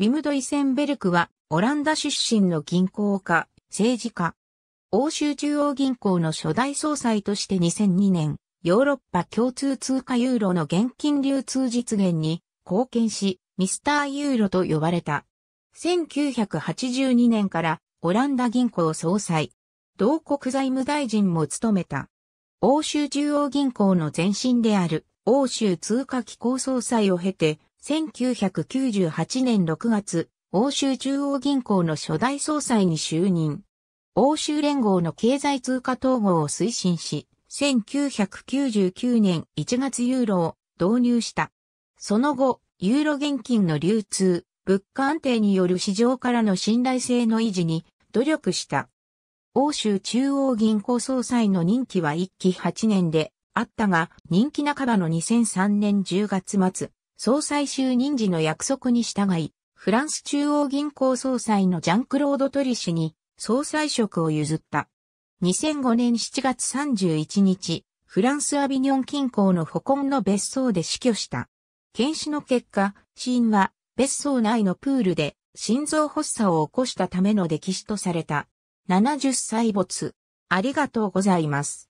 ウィムド・イセンベルクは、オランダ出身の銀行家、政治家。欧州中央銀行の初代総裁として2002年、ヨーロッパ共通通貨ユーロの現金流通実現に貢献し、ミスターユーロと呼ばれた。1982年からオランダ銀行総裁、同国財務大臣も務めた。欧州中央銀行の前身である欧州通貨機構総裁を経て、1998年6月、欧州中央銀行の初代総裁に就任。欧州連合の経済通貨統合を推進し、1999年1月ユーロを導入した。その後、ユーロ現金の流通、物価安定による市場からの信頼性の維持に努力した。欧州中央銀行総裁の任期は1期8年であったが、任期半ばの2003年10月末、総裁就任時の約束に従い、フランス中央銀行総裁のジャンクロード・トリ氏に総裁職を譲った。2005年7月31日、フランスアビニョン近郊のホコンの別荘で死去した。検視の結果、死因は別荘内のプールで心臓発作を起こしたための歴史とされた。70歳没。ありがとうございます。